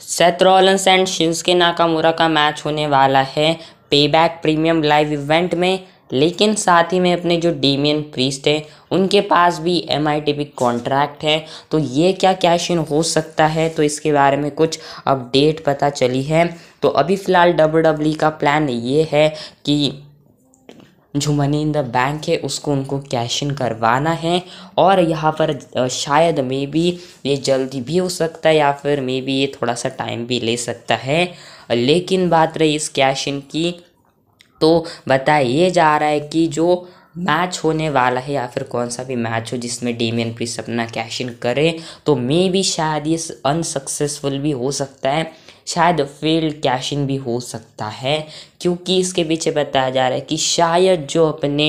Seth Rollins and के Nakamura का match होने वाला है पेबैक प्रीमियम लाइव इवेंट में लेकिन साथ ही में अपने जो डीमियन प्रीस्ट है उनके पास भी एम आई कॉन्ट्रैक्ट है तो ये क्या कैश इन हो सकता है तो इसके बारे में कुछ अपडेट पता चली है तो अभी फ़िलहाल डब्ल्यू e का प्लान ये है कि जो मनी इन द बैंक है उसको उनको कैश इन करवाना है और यहाँ पर शायद मे बी ये जल्दी भी हो सकता है या फिर मे बी ये थोड़ा सा टाइम भी ले सकता है लेकिन बात रही इस कैश इन की तो बताया जा रहा है कि जो मैच होने वाला है या फिर कौन सा भी मैच हो जिसमें डेमियन प्रिस अपना कैश इन करे तो मे भी शायद ये अनसक्सेसफुल भी हो सकता है शायद फील्ड कैशिंग भी हो सकता है क्योंकि इसके पीछे बताया जा रहा है कि शायद जो अपने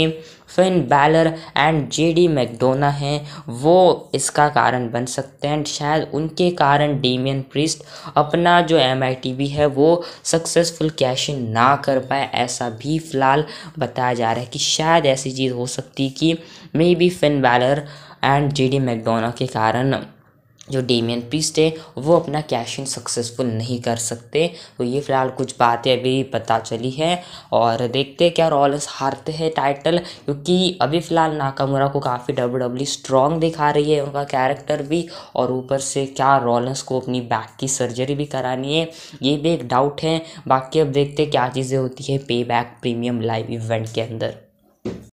Finn Balor and J D McDonagh हैं वो इसका कारण बन सकते हैं शायद उनके कारण डेमियन प्रिस्ट अपना जो एम आई टी है वो सक्सेसफुल कैशिंग ना कर पाए ऐसा भी फ़िलहाल बताया जा रहा है कि शायद ऐसी चीज़ हो सकती कि maybe Finn Balor and J D McDonagh के कारण जो डेमियन प्रीस्ट है वो अपना कैश इन सक्सेसफुल नहीं कर सकते तो ये फ़िलहाल कुछ बातें अभी पता चली है और देखते हैं क्या रॉलस हारते हैं टाइटल क्योंकि अभी फ़िलहाल नाकामुरा को काफ़ी डब्ल्यू डब्ल्यू स्ट्रॉन्ग दिखा रही है उनका कैरेक्टर भी और ऊपर से क्या रॉलर्स को अपनी बैक की सर्जरी भी करानी है ये भी एक डाउट है बाकी अब देखते क्या चीज़ें होती है पे बैक प्रीमियम लाइव इवेंट के अंदर